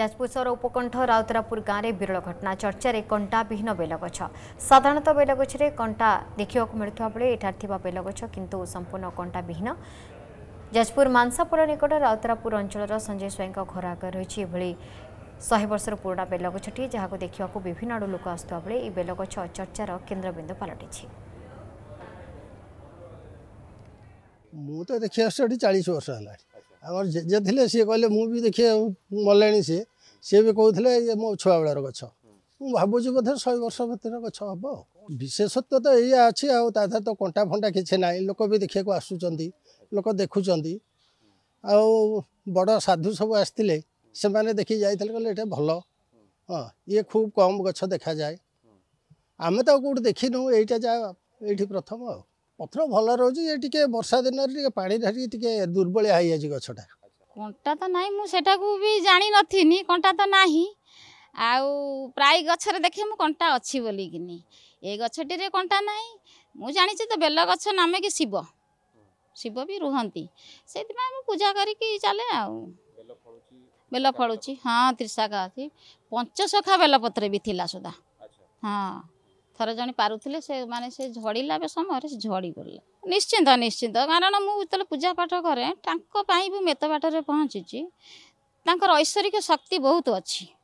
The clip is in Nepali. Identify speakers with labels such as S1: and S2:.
S1: जाजपुर सहर उपकंठ राउतरापुर गाँने विरल घटना कंटा कन्टाविहीन बेलगछ साधारणत बेलगछु कन्टा देखा बेला एठार बेलगछ कि सम्पूर्ण कन्टाविहीन जाजपुर मान्सापडा निकट राउतरापुर अञ्चल सञ्जय स्वयं घर आग रह पुरुना बेलगछु देखाको विभिन्न आडु लु आसु यी बेलगछार केन्द्रबिन्दु पालटिङ
S2: चालिस वर्षे ले सिलेख ସିଏ ବି କହୁଥିଲେ ଇଏ ମୋ ଛୁଆବେଳର ଗଛ ମୁଁ ଭାବୁଛି ବୋଧେ ଶହେ ବର୍ଷ ଭିତରେ ଗଛ ହେବ ବିଶେଷତ୍ୱ ତ ଏଇଆ ଅଛି ଆଉ ତା ଦେହରେ ତ କଣ୍ଟା ଫଣ୍ଟା କିଛି ନାହିଁ ଲୋକ ବି ଦେଖିବାକୁ ଆସୁଛନ୍ତି ଲୋକ ଦେଖୁଛନ୍ତି ଆଉ ବଡ଼ ସାଧୁ ସବୁ ଆସିଥିଲେ ସେମାନେ ଦେଖି ଯାଇଥିଲେ କହିଲେ ଏଇଟା ଭଲ ହଁ ଇଏ ଖୁବ୍ କମ୍ ଗଛ ଦେଖାଯାଏ ଆମେ ତ କେଉଁଠି ଦେଖିନୁ ଏଇଟା ଯାହା ଏଇଠି ପ୍ରଥମ ଆଉ ପଥର ଭଲ ରହୁଛି ଇଏ ଟିକେ ବର୍ଷା ଦିନରେ ଟିକେ ପାଣି ଧରିକି ଟିକେ ଦୁର୍ବଳିଆ ହେଇଯାଇଛି ଗଛଟା
S3: କଣ୍ଟା ତ ନାହିଁ ମୁଁ ସେଟାକୁ ବି ଜାଣିନଥିନି କଣ୍ଟା ତ ନାହିଁ ଆଉ ପ୍ରାୟ ଗଛରେ ଦେଖେ ମୁଁ କଣ୍ଟା ଅଛି ବୋଲିକିନି ଏ ଗଛଟିରେ କଣ୍ଟା ନାହିଁ ମୁଁ ଜାଣିଛି ତ ବେଲ ଗଛ ନାମେ କି ଶିବ ଶିବ ବି ରୁହନ୍ତି ସେଇଥିପାଇଁ ମୁଁ ପୂଜା କରିକି ଚାଲେ ଆଉ ବେଲ ଫଳୁଛି ହଁ ତ୍ରିଶାଖା ଅଛି ପଞ୍ଚଶଖା ବେଲପତ୍ର ବି ଥିଲା ସୁଦ୍ଧା ହଁ जे पारु झडिलाब निश्चिंत झडिगला निश्चिन्त निश्चिन्त कन मतलब पूजापाठ कर तपाईँ मेत बाटो पहचिची तर ऐश्वरिक शक्ति बहुत अच्छी